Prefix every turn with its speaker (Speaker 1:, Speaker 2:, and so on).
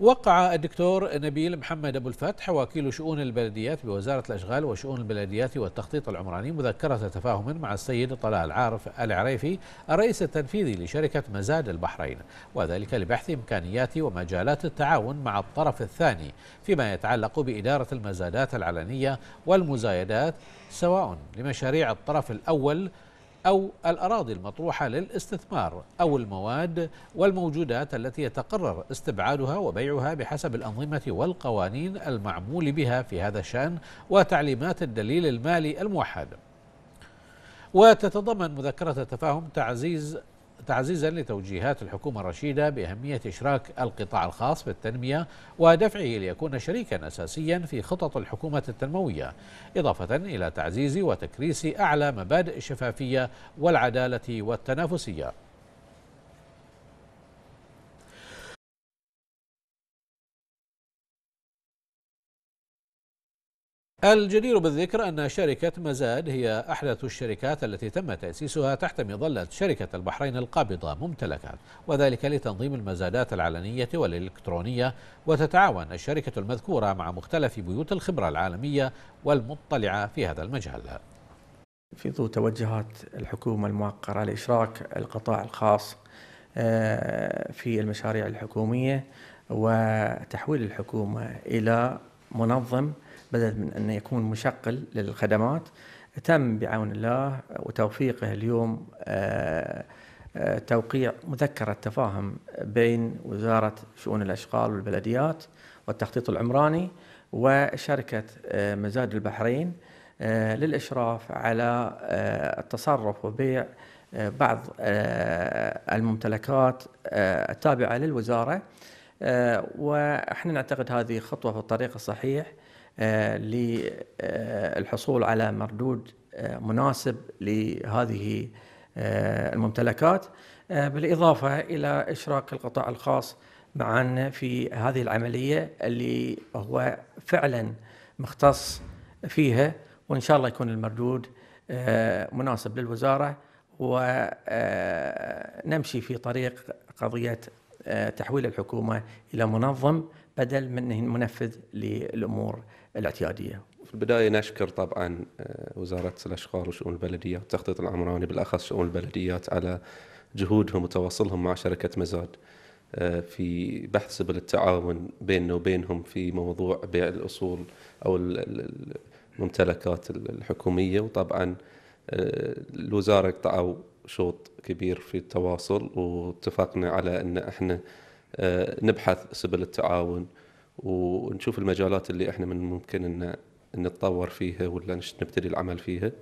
Speaker 1: وقع الدكتور نبيل محمد أبو الفتح وكيل شؤون البلديات بوزارة الأشغال وشؤون البلديات والتخطيط العمراني مذكرة تفاهم مع السيد طلال عارف العريفي الرئيس التنفيذي لشركة مزاد البحرين وذلك لبحث إمكانيات ومجالات التعاون مع الطرف الثاني فيما يتعلق بإدارة المزادات العلنية والمزايدات سواء لمشاريع الطرف الأول أو الأراضي المطروحة للاستثمار أو المواد والموجودات التي يتقرر استبعادها وبيعها بحسب الأنظمة والقوانين المعمول بها في هذا الشأن وتعليمات الدليل المالي الموحد وتتضمن مذكرة التفاهم تعزيز تعزيزا لتوجيهات الحكومة الرشيدة بأهمية إشراك القطاع الخاص في التنمية ودفعه ليكون شريكا أساسيا في خطط الحكومة التنموية إضافة إلى تعزيز وتكريس أعلى مبادئ الشفافية والعدالة والتنافسية الجدير بالذكر أن شركة مزاد هي أحدث الشركات التي تم تأسيسها تحت مظلة شركة البحرين القابضة ممتلكات وذلك لتنظيم المزادات العلنية والإلكترونية وتتعاون الشركة المذكورة مع مختلف بيوت الخبرة العالمية والمطلعة في هذا
Speaker 2: المجال في ضوء توجهات الحكومة الموقرة لإشراك القطاع الخاص آه، في المشاريع الحكومية وتحويل الحكومة إلى منظم بدل من أن يكون مشقل للخدمات تم بعون الله وتوفيقه اليوم آه، آه، توقيع مذكرة تفاهم بين وزارة شؤون الأشغال والبلديات والتخطيط العمراني وشركة آه، مزاد البحرين للإشراف على التصرف وبيع بعض الممتلكات التابعة للوزارة آه، واحنا نعتقد هذه خطوه في الطريق الصحيح آه، للحصول آه، على مردود مناسب لهذه الممتلكات بالاضافه الى اشراك القطاع الخاص معنا في هذه العمليه اللي هو فعلا مختص فيها وان شاء الله يكون المردود مناسب للوزاره ونمشي في طريق قضيه آه، تحويل الحكومه الى منظم بدل من منفذ للامور الاعتياديه.
Speaker 3: في البدايه نشكر طبعا آه، وزاره الاشغال وشؤون البلديات والتخطيط العمراني بالاخص شؤون البلديات على جهودهم وتواصلهم مع شركه مزاد آه، في بحث سبل التعاون بيننا وبينهم في موضوع بيع الاصول او الممتلكات الحكوميه وطبعا الوزاره قطعوا شوط كبير في التواصل واتفقنا على ان احنا آه، نبحث سبل التعاون ونشوف المجالات اللي احنا من ممكن ان نتطور فيها ولا نبتدي
Speaker 1: العمل فيها